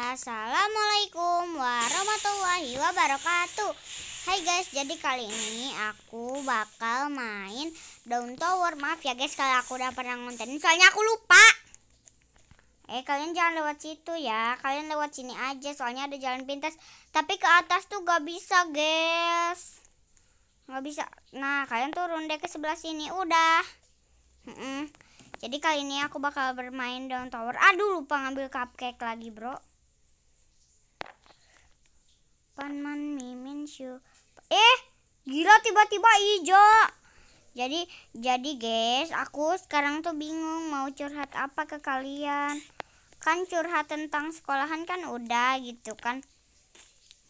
Assalamualaikum warahmatullahi wabarakatuh Hai guys, jadi kali ini aku bakal main Down Tower Maaf ya guys kalau aku udah pernah ngontenin Soalnya aku lupa Eh kalian jangan lewat situ ya Kalian lewat sini aja soalnya ada jalan pintas Tapi ke atas tuh gak bisa guys Gak bisa Nah kalian turun deh ke sebelah sini Udah mm -mm. Jadi kali ini aku bakal bermain Down Tower Aduh lupa ngambil cupcake lagi bro man mimin syu. Eh, gila tiba-tiba hijau. Jadi jadi guys, aku sekarang tuh bingung mau curhat apa ke kalian. Kan curhat tentang sekolahan kan udah gitu kan.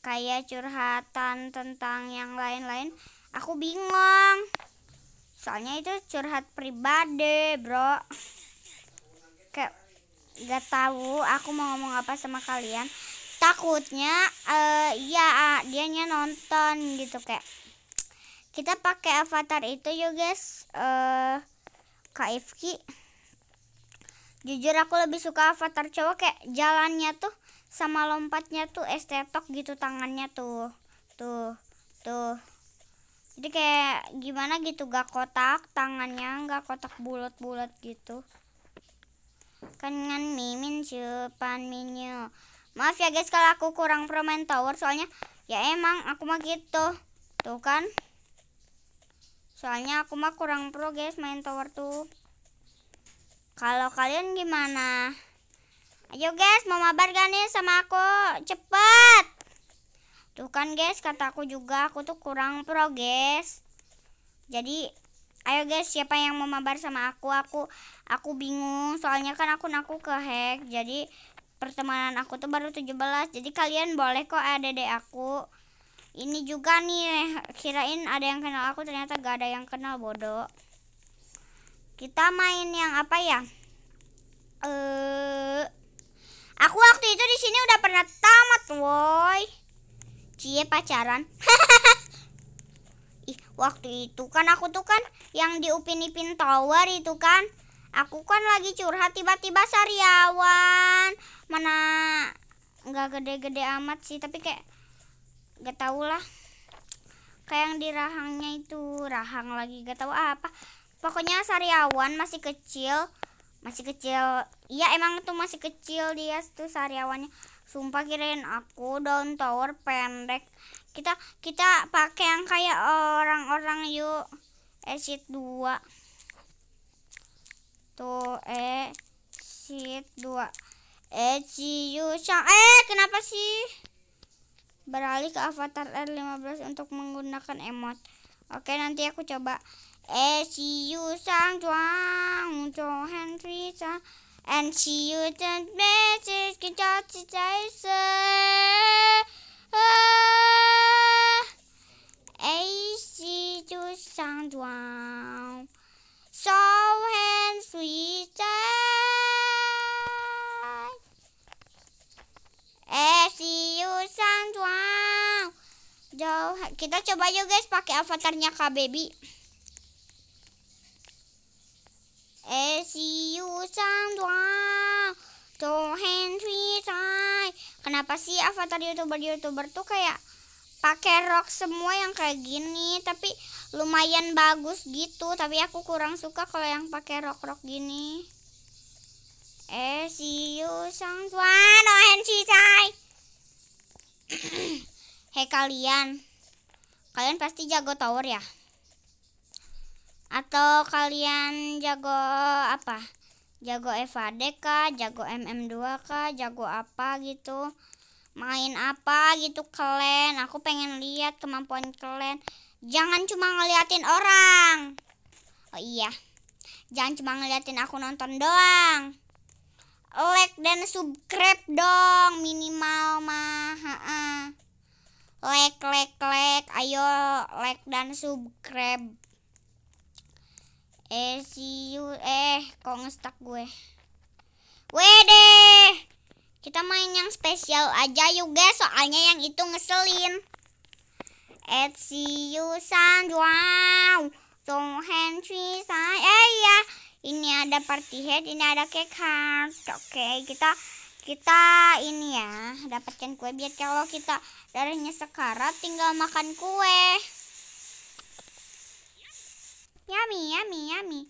Kayak curhatan tentang yang lain-lain, aku bingung. Soalnya itu curhat pribadi, Bro. Kayak gak tahu aku mau ngomong apa sama kalian takutnya uh, ya dianya nonton gitu kayak kita pakai avatar itu yuk guys uh, kak Ifki jujur aku lebih suka avatar cowok kayak jalannya tuh sama lompatnya tuh estetok gitu tangannya tuh tuh tuh jadi kayak gimana gitu gak kotak tangannya gak kotak bulat-bulat gitu kan ngan mimin cupan minyo Maaf ya guys kalau aku kurang pro main tower soalnya ya emang aku mah gitu. Tuh kan. Soalnya aku mah kurang pro guys main tower tuh. Kalau kalian gimana? Ayo guys, mau mabar gak nih sama aku? Cepet! Tuh kan guys, kata aku juga aku tuh kurang pro guys. Jadi ayo guys siapa yang mau mabar sama aku aku aku bingung soalnya kan akun aku kehack jadi pertemanan aku tuh baru 17 jadi kalian boleh kok ada deh aku ini juga nih kirain ada yang kenal aku ternyata gak ada yang kenal bodoh kita main yang apa ya eh aku waktu itu di sini udah pernah tamat woi cie pacaran ih waktu itu kan aku tuh kan yang di upin ipin tower itu kan Aku kan lagi curhat tiba-tiba sariawan. Mana nggak gede-gede amat sih, tapi kayak gak tau lah. Kayak yang di rahangnya itu, rahang lagi gak tahu apa. Pokoknya sariawan masih kecil, masih kecil. Iya emang tuh masih kecil dia tuh sariawannya. Sumpah kirain aku down tower pendek. Kita kita pakai yang kayak orang-orang yuk. Exit 2 satu eh, sheet dua e ciu sang Eh, kenapa sih? Beralih ke avatar R15 untuk menggunakan emot. Oke, nanti aku coba. Eh, ciu sang cuang Zhou Henry sang And Ciyu Zhen message kita Zhen Zhou kita coba yuk guys pakai avatarnya Kak Baby. Eh, to Kenapa sih avatar youtuber-youtuber tuh kayak pakai rok semua yang kayak gini tapi lumayan bagus gitu tapi aku kurang suka kalau yang pakai rok-rok gini eh si tua, sang tuan oh hei kalian kalian pasti jago tower ya atau kalian jago apa jago FAD kah jago MM2 kah jago apa gitu main apa gitu kalian aku pengen lihat kemampuan kalian jangan cuma ngeliatin orang oh iya jangan cuma ngeliatin aku nonton doang like dan subscribe dong minimal mah like like like ayo like dan subscribe eh see you eh kok ngestak gue wede kita main yang spesial aja yuk guys soalnya yang itu ngeselin eh see you san wow Tom Henry san eh ya ini ada party head ini ada cake heart oke kita kita ini ya dapatkan kue biar kalau kita darinya sekarat tinggal makan kue yami yami yami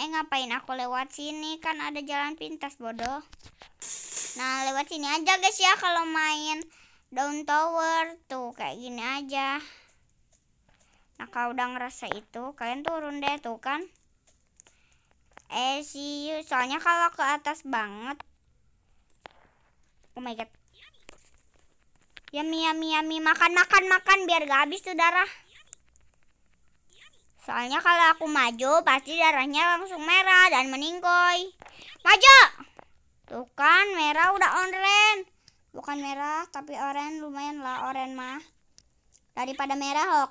eh ngapain aku lewat sini kan ada jalan pintas bodoh nah lewat sini aja guys ya kalau main down tower tuh kayak gini aja nah kalau udah ngerasa itu kalian turun deh tuh kan eh see soalnya kalau ke atas banget Oh my god. Yummy, yummy, yummy. Makan, makan, makan. Biar gak habis tuh darah. Soalnya kalau aku maju, pasti darahnya langsung merah dan meninggoy. Maju! Tuh kan, merah udah oren, Bukan merah, tapi oren lumayan lah. oren mah. Daripada merah, hok.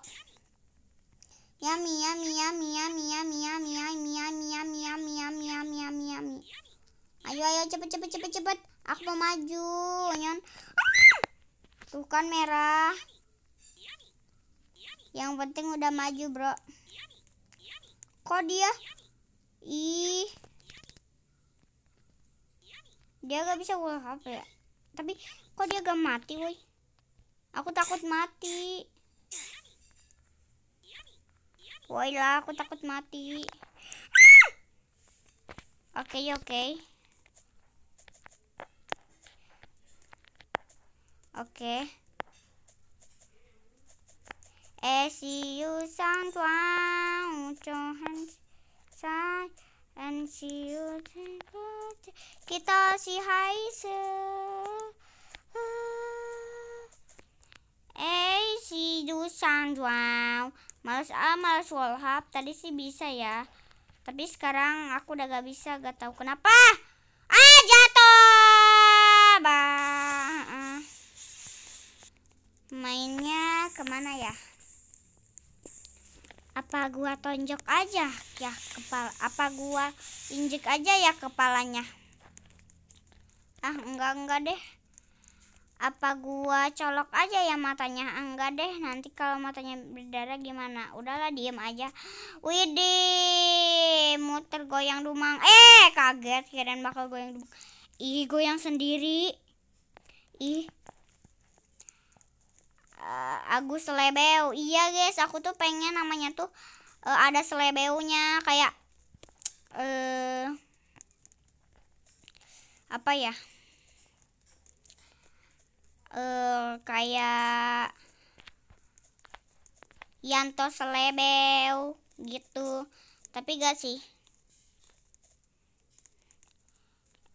Yummy, yummy, yummy, yummy, yummy, yummy, yummy, yummy, yummy, yummy, yummy, yummy, yummy, yummy. Ayo ayo cepet cepet cepet cepet. Aku mau maju, Nyon. Tuh kan merah. Yang penting udah maju, Bro. Kok dia? Ih. Dia gak bisa gua HP ya? Tapi kok dia gak mati, woi? Aku takut mati. Woi lah, aku takut mati. Oke, okay, oke. Okay. Ok. As eh, you sound wow, sai and she you kita si hai se eh si du sang wow males a ah, males tadi sih bisa ya tapi sekarang aku udah gak bisa gak tahu kenapa Aja. Ah, gua tonjok aja ya kepala apa gua injek aja ya kepalanya ah enggak enggak deh apa gua colok aja ya matanya enggak deh nanti kalau matanya berdarah gimana udahlah diem aja widih muter goyang dumang eh kaget kirain bakal goyang dumang ih goyang sendiri ih uh, Agus Lebeo. Iya guys, aku tuh pengen namanya tuh uh, ada selebeunya kayak uh, apa ya uh, kayak Yanto selebeu gitu tapi gak sih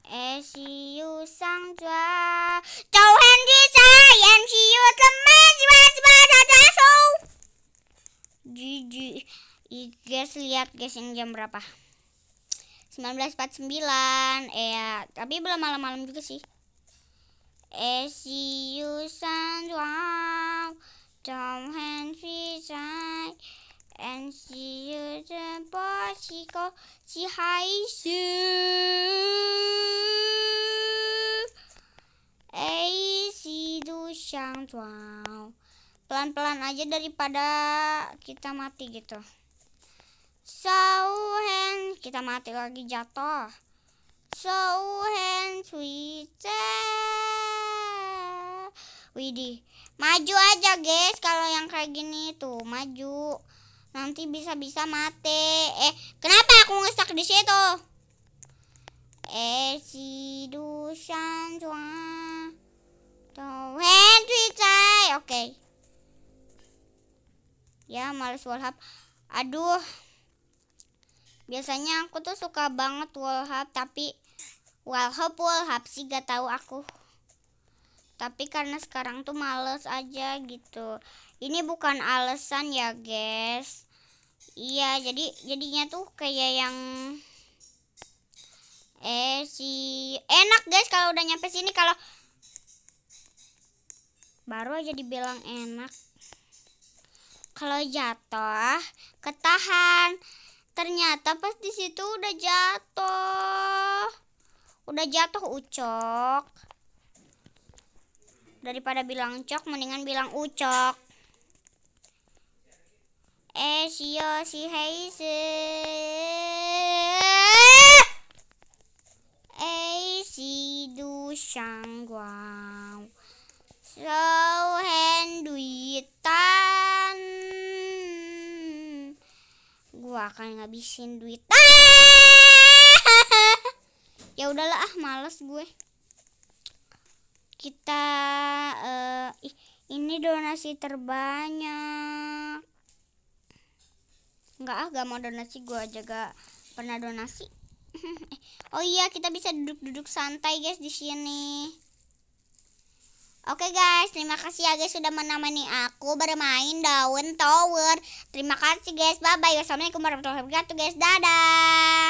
Esiu sang jua Jauh Henry saya yu teman Jiwa jiwa dada so Gigi I, guys lihat guys yang jam berapa 1949 eh ya, tapi belum malam-malam juga sih SU San Wow Tom Henry san, and see you the boy she go she hi Eh si du shang pelan-pelan aja daripada kita mati gitu So kita mati lagi jatuh. So hands Widih, maju aja guys kalau yang kayak gini tuh, maju. Nanti bisa-bisa mati. Eh, kenapa aku ngestak di situ? Eh, si dusan Sauhen Tuh, Henry Oke. Okay. Ya, males walap. Aduh, biasanya aku tuh suka banget wallhub tapi wallhub wallhub sih gak tahu aku tapi karena sekarang tuh males aja gitu ini bukan alasan ya guys iya jadi jadinya tuh kayak yang eh si enak guys kalau udah nyampe sini kalau baru aja dibilang enak kalau jatuh ketahan Ternyata pas di situ udah jatuh. Udah jatuh Ucok. Daripada bilang cok mendingan bilang Ucok. Eh, si yo si Eh, si du shang guang. So hen duita. gua akan ngabisin duit ya udahlah ah males gue kita uh, ini donasi terbanyak nggak ah gak mau donasi gue aja gak pernah donasi oh iya kita bisa duduk-duduk santai guys di sini Oke guys, terima kasih ya guys sudah menemani aku bermain Daun Tower. Terima kasih guys, bye-bye. Wassalamualaikum warahmatullahi wabarakatuh guys, dadah.